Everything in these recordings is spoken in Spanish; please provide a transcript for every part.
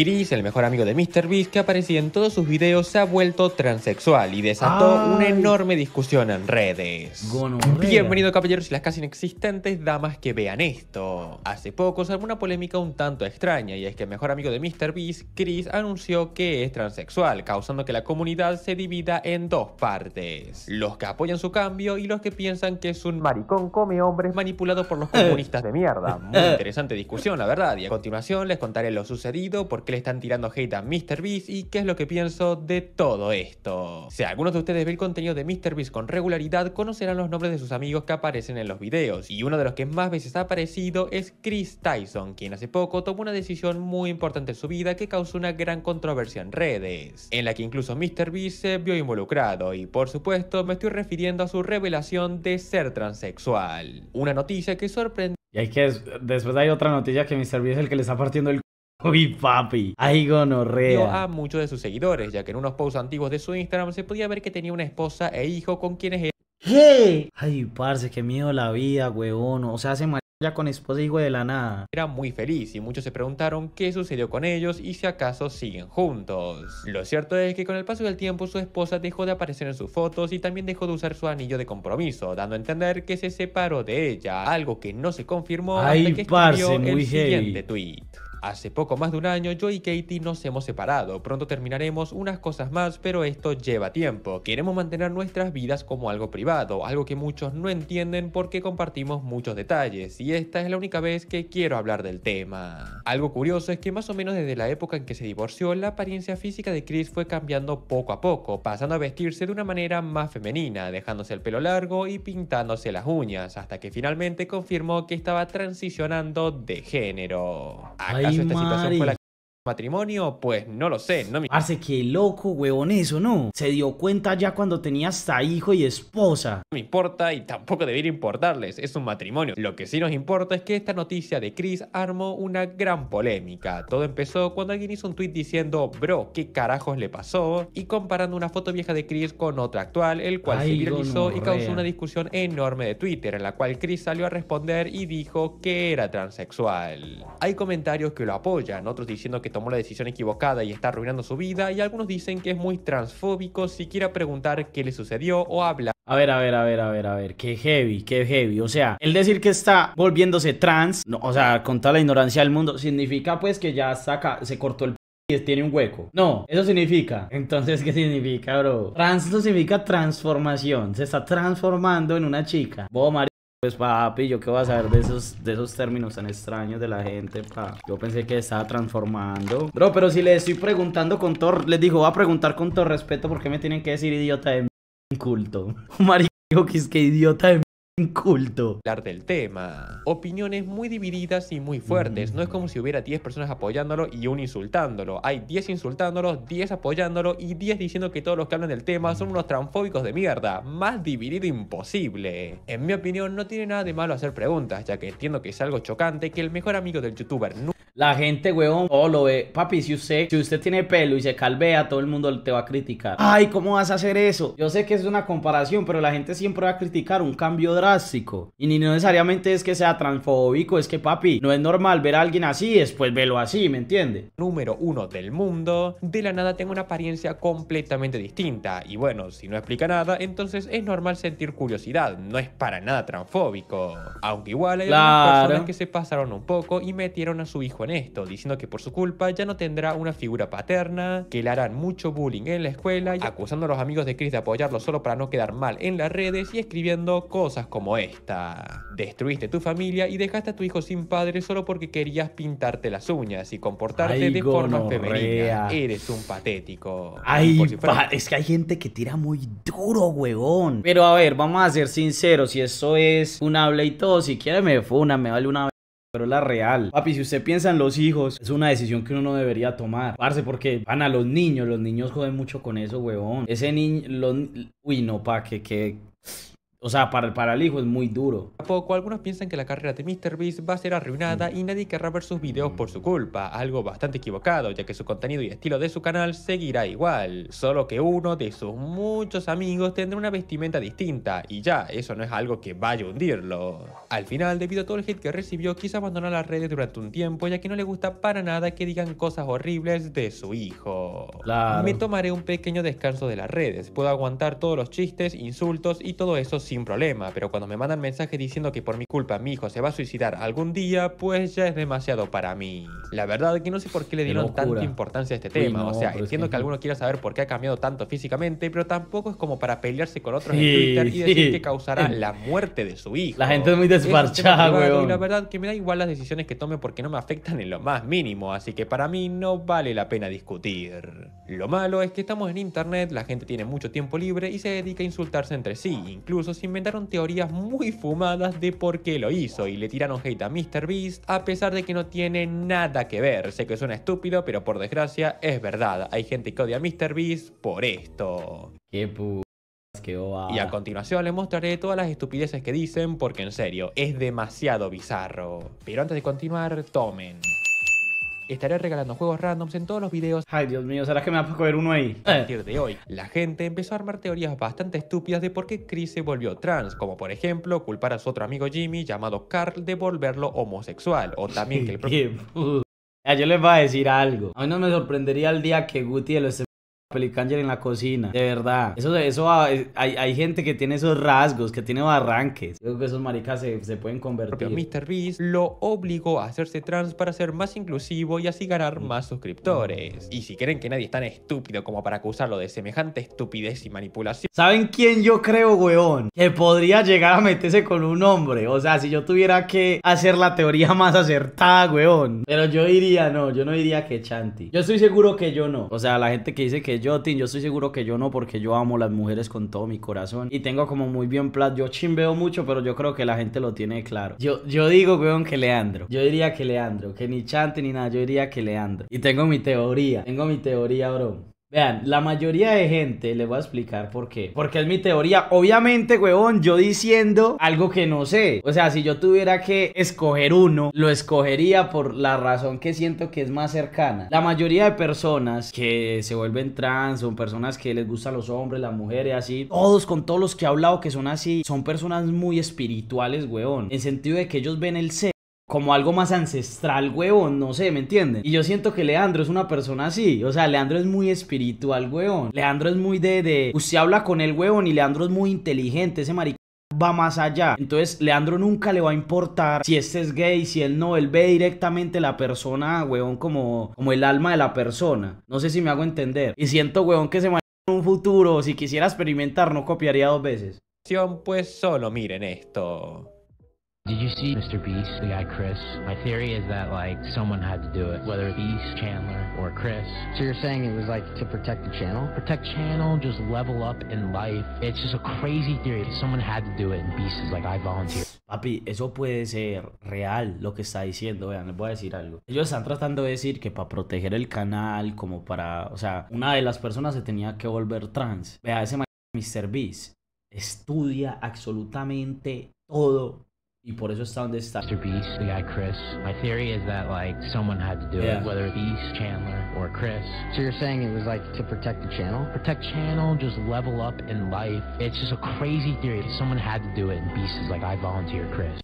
Chris, el mejor amigo de Mr. Beast, que aparecía en todos sus videos, se ha vuelto transexual y desató una enorme discusión en redes. Bienvenido, caballeros y las casi inexistentes damas que vean esto. Hace poco salió una polémica un tanto extraña y es que el mejor amigo de Mr. Beast, Chris, anunció que es transexual, causando que la comunidad se divida en dos partes: los que apoyan su cambio y los que piensan que es un maricón come hombres manipulado por los comunistas de mierda. Muy interesante discusión, la verdad, y a continuación les contaré lo sucedido porque que le están tirando hate a MrBeast y qué es lo que pienso de todo esto. Si algunos de ustedes ve el contenido de MrBeast con regularidad, conocerán los nombres de sus amigos que aparecen en los videos, y uno de los que más veces ha aparecido es Chris Tyson, quien hace poco tomó una decisión muy importante en su vida que causó una gran controversia en redes, en la que incluso MrBeast se vio involucrado, y por supuesto me estoy refiriendo a su revelación de ser transexual. Una noticia que sorprende y hay que, después hay otra noticia que MrBeast es el que les está partiendo el Uy, papi, hay gonorrea. a muchos de sus seguidores, ya que en unos posts antiguos de su Instagram se podía ver que tenía una esposa e hijo con quienes era ¡Hey! Ay, parce, qué miedo la vida, huevón. O sea, se ya con esposa y e hijo de la nada. Era muy feliz y muchos se preguntaron qué sucedió con ellos y si acaso siguen juntos. Lo cierto es que con el paso del tiempo su esposa dejó de aparecer en sus fotos y también dejó de usar su anillo de compromiso, dando a entender que se separó de ella, algo que no se confirmó hasta que el siguiente tweet. Hace poco más de un año yo y Katie nos hemos separado, pronto terminaremos unas cosas más, pero esto lleva tiempo. Queremos mantener nuestras vidas como algo privado, algo que muchos no entienden porque compartimos muchos detalles, y esta es la única vez que quiero hablar del tema. Algo curioso es que más o menos desde la época en que se divorció, la apariencia física de Chris fue cambiando poco a poco, pasando a vestirse de una manera más femenina, dejándose el pelo largo y pintándose las uñas, hasta que finalmente confirmó que estaba transicionando de género caso, esta situación fue la matrimonio, pues no lo sé, no me... qué loco, huevón, eso, ¿no? Se dio cuenta ya cuando tenía hasta hijo y esposa. No me importa y tampoco debería importarles, es un matrimonio. Lo que sí nos importa es que esta noticia de Chris armó una gran polémica. Todo empezó cuando alguien hizo un tweet diciendo, bro, ¿qué carajos le pasó? Y comparando una foto vieja de Chris con otra actual, el cual se viralizó y causó una discusión enorme de Twitter, en la cual Chris salió a responder y dijo que era transexual. Hay comentarios que lo apoyan, otros diciendo que tomó la decisión equivocada y está arruinando su vida, y algunos dicen que es muy transfóbico si quiere preguntar qué le sucedió o habla. A ver, a ver, a ver, a ver, a ver, qué heavy, qué heavy. O sea, el decir que está volviéndose trans, o sea, con toda la ignorancia del mundo, significa pues que ya saca, se cortó el y tiene un hueco. No, eso significa. Entonces, ¿qué significa, bro? Trans significa transformación. Se está transformando en una chica. María pues papi, yo qué voy a saber de esos, de esos términos tan extraños de la gente, pa. Yo pensé que estaba transformando. Bro, pero si le estoy preguntando con todo, les digo, voy a preguntar con todo respeto porque me tienen que decir idiota de culto. Marico, que es que idiota de Inculto. Hablar del tema. Opiniones muy divididas y muy fuertes. No es como si hubiera 10 personas apoyándolo y un insultándolo. Hay 10 insultándolo, 10 apoyándolo y 10 diciendo que todos los que hablan del tema son unos transfóbicos de mierda. Más dividido imposible. En mi opinión, no tiene nada de malo hacer preguntas, ya que entiendo que es algo chocante que el mejor amigo del youtuber nunca la gente, huevón, todo lo ve. Papi, si usted, si usted tiene pelo y se calvea, todo el mundo te va a criticar. Ay, ¿cómo vas a hacer eso? Yo sé que es una comparación, pero la gente siempre va a criticar un cambio drástico. Y ni necesariamente es que sea transfóbico, es que, papi, no es normal ver a alguien así y después velo así, ¿me entiende? Número uno del mundo, de la nada tengo una apariencia completamente distinta. Y bueno, si no explica nada, entonces es normal sentir curiosidad. No es para nada transfóbico. Aunque igual hay personas que se pasaron un poco y metieron a su hijo esto, diciendo que por su culpa ya no tendrá una figura paterna, que le harán mucho bullying en la escuela, y acusando a los amigos de Chris de apoyarlo solo para no quedar mal en las redes y escribiendo cosas como esta. Destruiste tu familia y dejaste a tu hijo sin padre solo porque querías pintarte las uñas y comportarte de forma femenina. Eres un patético. Ay, es que hay gente que tira muy duro, huevón. Pero a ver, vamos a ser sinceros, si eso es un habla y todo, si quieres me funa, me vale una pero es la real. Papi, si usted piensa en los hijos, es una decisión que uno no debería tomar. Parce, porque van a los niños, los niños joden mucho con eso, huevón. Ese niño, uy, no, pa, que, que, o sea, para, el hijo es muy duro. A poco, algunos piensan que la carrera de MrBeast va a ser arruinada y nadie querrá ver sus videos por su culpa, algo bastante equivocado, ya que su contenido y estilo de su canal seguirá igual, solo que uno de sus muchos amigos tendrá una vestimenta distinta, y ya, eso no es algo que vaya a hundirlo. Al final, debido a todo el hit que recibió, quiso abandonar las redes durante un tiempo, ya que no le gusta para nada que digan cosas horribles de su hijo. Me tomaré un pequeño descanso de las redes, puedo aguantar todos los chistes, insultos y todo eso sin problema, pero cuando me mandan mensajes diciendo que por mi culpa mi hijo se va a suicidar algún día, pues ya es demasiado para mí. La verdad que no sé por qué le dieron tanta importancia a este tema, o sea, entiendo que... alguno quiera saber por qué ha cambiado tanto físicamente, pero tampoco es como para pelearse con otros en Twitter y decir que causará la muerte de su hijo. La gente es muy este desparchada, güey. la verdad que me da igual las decisiones que tome porque no me afectan en lo más mínimo, así que para mí no vale la pena discutir. Lo malo es que estamos en internet, la gente tiene mucho tiempo libre y se dedica a insultarse entre sí, incluso inventaron teorías muy fumadas de por qué lo hizo y le tiraron hate a Beast a pesar de que no tiene nada que ver. Sé que suena estúpido, pero por desgracia es verdad. Hay gente que odia a Beast por esto. Qué y a continuación les mostraré todas las estupideces que dicen porque en serio, es demasiado bizarro. Pero antes de continuar, tomen. Estaré regalando juegos randoms en todos los videos. Ay, Dios mío, ¿será que me va a coger uno ahí? A partir de hoy, la gente empezó a armar teorías bastante estúpidas de por qué Chris se volvió trans, como por ejemplo culpar a su otro amigo Jimmy llamado Carl de volverlo homosexual, o también que el propio... Ah, yo les voy a decir algo. A mí no me sorprendería el día que Guti lo Pelicanjer en la cocina, de verdad. Eso, eso ah, hay, gente que tiene esos rasgos, que tiene barranques. creo que esos maricas se, pueden convertir. Mr. Beast lo obligó a hacerse trans para ser más inclusivo y así ganar más suscriptores. Y si creen que nadie es tan estúpido como para acusarlo de semejante estupidez y manipulación. ¿Saben quién yo creo, weón? Que podría llegar a meterse con un hombre. O sea, si yo tuviera que hacer la teoría más acertada, weón. Pero yo diría, no, yo no diría que Chanti. Yo estoy seguro que yo no. O sea, la gente que dice que yo, estoy seguro que yo no, porque yo amo las mujeres con todo mi corazón. Y tengo como muy bien plat, Yo chimbeo mucho, pero yo creo que la gente lo tiene claro. Yo, yo digo, weón, que Leandro. Yo diría que Leandro. Que ni chante ni nada. Yo diría que Leandro. Y tengo mi teoría. Tengo mi teoría, bro. Vean, la mayoría de gente, les voy a explicar por qué. Porque es mi teoría. Obviamente, huevón, yo diciendo algo que no sé. O sea, si yo tuviera que escoger uno, lo escogería por la razón que siento que es más cercana. La mayoría de personas que se vuelven trans, son personas que les gustan los hombres, las mujeres, así. Todos con todos los que he hablado que son así, son personas muy espirituales, huevón. En sentido de que ellos ven el ser como algo más ancestral, huevón, no sé, ¿me entienden? Y yo siento que Leandro es una persona así, o sea, Leandro es muy espiritual, huevón. Leandro es muy de, de, usted habla con él, huevón y Leandro es muy inteligente, ese maricón va más allá. Entonces, Leandro nunca le va a importar si este es gay, si él no, él ve directamente la persona, huevón, como, como el alma de la persona. No sé si me hago entender. Y siento, huevón, que se en un futuro, si quisiera experimentar, no copiaría dos veces. Pues solo miren esto Did you see Mr. Beast, the guy Chris? My theory is that, like, someone had to do it, whether Beast, Chandler, or Chris. So you're saying it was, like, to protect the channel? Protect channel, just level up in life. It's just a crazy theory. Someone had to do it, and Beast is like, I volunteer. Papi, eso puede ser real lo que está diciendo, vean, les voy a decir algo. Ellos están tratando de decir que para proteger el canal, como para, o sea, una de las personas se tenía que volver trans. Vea, ese Mr. Beast estudia absolutamente todo y por eso está donde está. Mr. Beast, the guy Chris. My theory is that like someone had to do yeah. it, whether it Beast, Chandler, or Chris. So you're saying it was like to protect the channel? Protect channel, just level up in life. It's just a crazy theory. Someone had to do it, and Beast is like, I volunteer, Chris.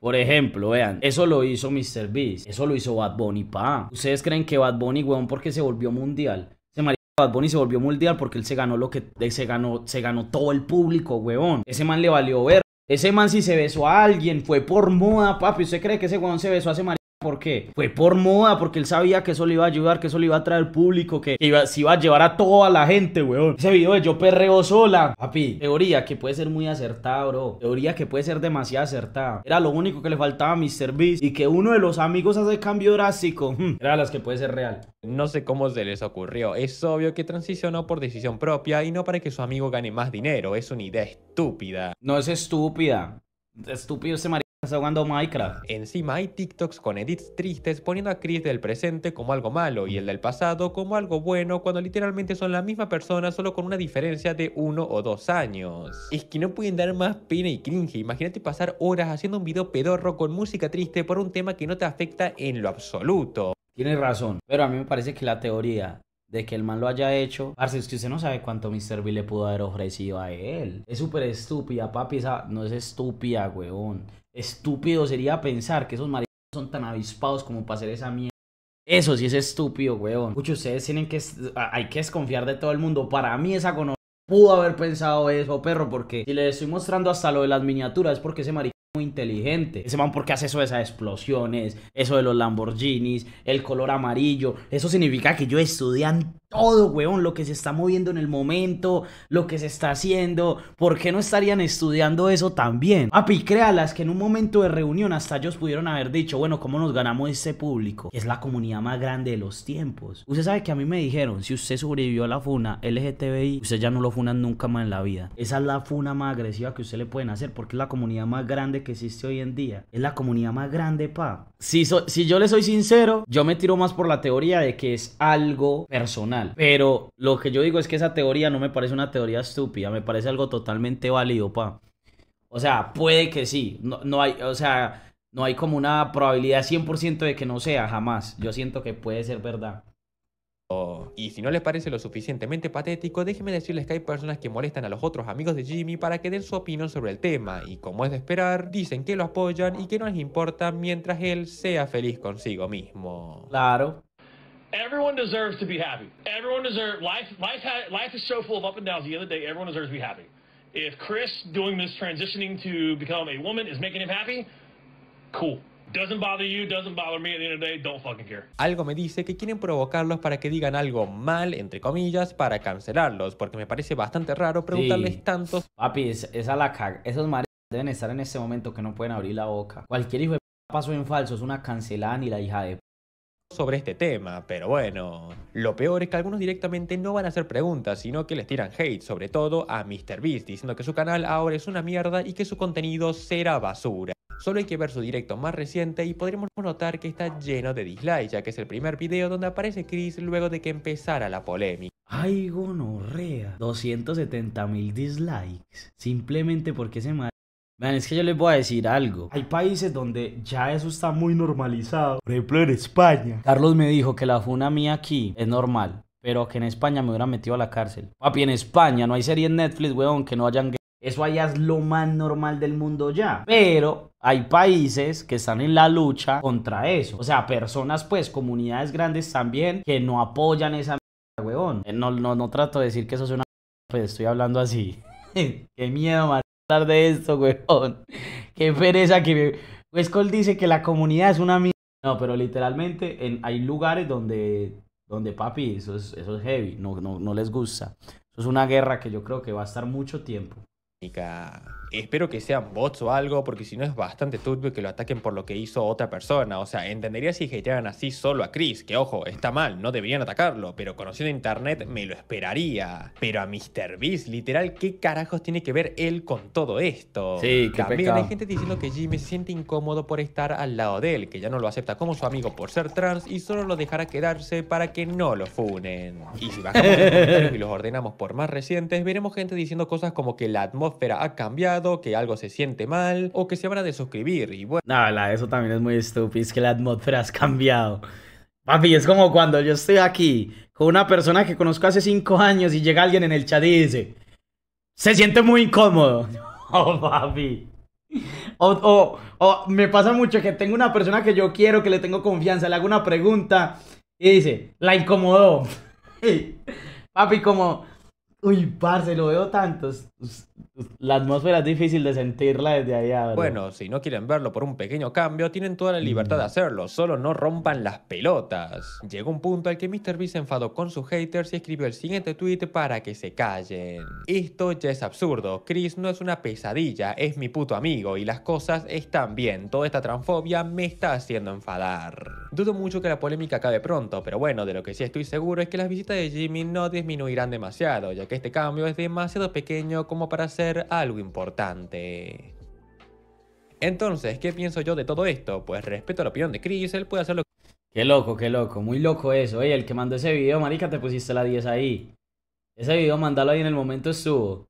Por ejemplo, vean, eso lo hizo Mr. Beast, eso lo hizo Bad Bunny, pa. ¿Ustedes creen que Bad Bunny, weón, porque se volvió mundial? Se Bad Bunny se volvió mundial porque él se ganó lo que se ganó, se ganó todo el público, weón. Ese man le valió ver ese man si se besó a alguien, fue por moda, papi. ¿Usted cree que ese weón se besó ese María? ¿Por qué? Fue por moda, porque él sabía que eso le iba a ayudar, que eso le iba a traer público, que iba, se iba a llevar a toda la gente, weón. Ese video de yo perreo sola. Papi, teoría que puede ser muy acertada, bro. Teoría que puede ser demasiado acertada. Era lo único que le faltaba a Mr. Beast. Y que uno de los amigos hace cambio drástico. Era las que puede ser real. No sé cómo se les ocurrió. Es obvio que transicionó por decisión propia y no para que su amigo gane más dinero. Es una idea estúpida. No es estúpida. Estúpido ese marido. Estás jugando Minecraft. Encima hay TikToks con edits tristes poniendo a Chris del presente como algo malo y el del pasado como algo bueno cuando literalmente son la misma persona solo con una diferencia de uno o dos años. Es que no pueden dar más pena y cringe. Imagínate pasar horas haciendo un video pedorro con música triste por un tema que no te afecta en lo absoluto. Tienes razón, pero a mí me parece que la teoría de que el man lo haya hecho. Parce, es que usted no sabe cuánto Mr. B le pudo haber ofrecido a él. Es súper estúpida, papi. Esa no es estúpida, weón estúpido sería pensar que esos marinos son tan avispados como para hacer esa mierda. Eso sí es estúpido, weón. Muchos ustedes tienen que. Hay que desconfiar de todo el mundo. Para mí, esa cono pudo haber pensado eso, perro, porque si les estoy mostrando hasta lo de las miniaturas, es porque ese marico es muy inteligente. Ese man, porque hace eso de esas explosiones? Eso de los Lamborghinis, el color amarillo. Eso significa que yo estudiante todo, weón, lo que se está moviendo en el momento, lo que se está haciendo, ¿por qué no estarían estudiando eso también? Api, créalas que en un momento de reunión hasta ellos pudieron haber dicho, bueno, ¿cómo nos ganamos este público? Es la comunidad más grande de los tiempos. Usted sabe que a mí me dijeron, si usted sobrevivió a la funa LGTBI, usted ya no lo funan nunca más en la vida. Esa es la funa más agresiva que usted le pueden hacer porque es la comunidad más grande que existe hoy en día. Es la comunidad más grande, pa. Si, yo le soy sincero, yo me tiro más por la teoría de que es algo personal. Pero lo que yo digo es que esa teoría no me parece una teoría estúpida, me parece algo totalmente válido, pa. O sea, puede que sí. No, hay, o sea, no hay como una probabilidad 100% de que no sea, jamás. Yo siento que puede ser verdad y si no les parece lo suficientemente patético, déjenme decirles que hay personas que molestan a los otros amigos de Jimmy para que den su opinión sobre el tema, y como es de esperar, dicen que lo apoyan y que no les importa mientras él sea feliz consigo mismo. Claro. Everyone deserves to be happy. Everyone deserves life. Life, life is so full of up and downs. the other day, everyone deserves to be happy. If Chris doing this transitioning to become a woman is making him happy, cool. Algo me dice que quieren provocarlos para que digan algo mal, entre comillas, para cancelarlos, porque me parece bastante raro preguntarles tanto. tantos. Papi, es, esa la cag, Esos mares deben estar en ese momento que no pueden abrir la boca. Cualquier hijo de paso en falso es una cancelada ni la hija de sobre este tema, pero bueno. Lo peor es que algunos directamente no van a hacer preguntas, sino que les tiran hate, sobre todo a MrBeast, diciendo que su canal ahora es una mierda y que su contenido será basura. Solo hay que ver su directo más reciente y podríamos notar que está lleno de dislikes, ya que es el primer video donde aparece Chris luego de que empezara la polémica. Ay, gonorrea. 270 mil dislikes. Simplemente porque se mal. Vean, es que yo les voy a decir algo. Hay países donde ya eso está muy normalizado. Por ejemplo, en España. Carlos me dijo que la funa mía aquí es normal, pero que en España me hubiera metido a la cárcel. Papi, en España no hay serie en Netflix, weón, que no hayan eso allá es lo más normal del mundo ya. Pero hay países que están en la lucha contra eso. O sea, personas pues, comunidades grandes también que no apoyan esa mierda, weón. Eh, no, no, no trato de decir que eso es una pero pues, estoy hablando así. Qué miedo, más hablar de esto, weón. Qué pereza que me... Cole dice que la comunidad es una mierda. No, pero literalmente hay lugares donde, donde papi, eso es, eso es heavy, no, no, no les gusta. Eso es una guerra que yo creo que va a estar mucho tiempo. nikah Espero que sean bots o algo, porque si no es bastante turbio que lo ataquen por lo que hizo otra persona. O sea, entendería si hatearan así solo a Chris, que ojo, está mal, no deberían atacarlo, pero conociendo internet me lo esperaría. Pero a Mr. Beast, literal, ¿qué carajos tiene que ver él con todo esto? Sí, qué También hay gente diciendo que Jimmy se siente incómodo por estar al lado de él, que ya no lo acepta como su amigo por ser trans y solo lo dejará quedarse para que no lo funen. Y si bajamos los comentarios y los ordenamos por más recientes, veremos gente diciendo cosas como que la atmósfera ha cambiado que algo se siente mal o que se van de suscribir y bueno. Nada, eso también es muy estúpido, es que la atmósfera has cambiado. Papi, es como cuando yo estoy aquí con una persona que conozco hace cinco años y llega alguien en el chat y dice, se siente muy incómodo. Oh, papi. O, o, o, me pasa mucho que tengo una persona que yo quiero, que le tengo confianza, le hago una pregunta y dice, la incomodó. papi, como, Uy, parce, lo veo tanto. La atmósfera es difícil de sentirla desde allá. Ah, bueno, si no quieren verlo por un pequeño cambio, tienen toda la libertad de mm. hacerlo, solo no rompan las pelotas. Llegó un punto al que Mr. Beast se enfadó con sus haters y escribió el siguiente tweet para que se callen. Esto ya es absurdo, Chris no es una pesadilla, es mi puto amigo y las cosas están bien, toda esta transfobia me está haciendo enfadar. Dudo mucho que la polémica acabe pronto, pero bueno, de lo que sí estoy seguro es que las visitas de Jimmy no disminuirán demasiado, ya que que este cambio es demasiado pequeño como para hacer algo importante. Entonces, ¿qué pienso yo de todo esto? Pues respeto la opinión de Chris, él puede hacer lo Qué loco, qué loco, muy loco eso. Oye, el que mandó ese video, marica, te pusiste la 10 ahí. Ese video, mandalo ahí en el momento estuvo.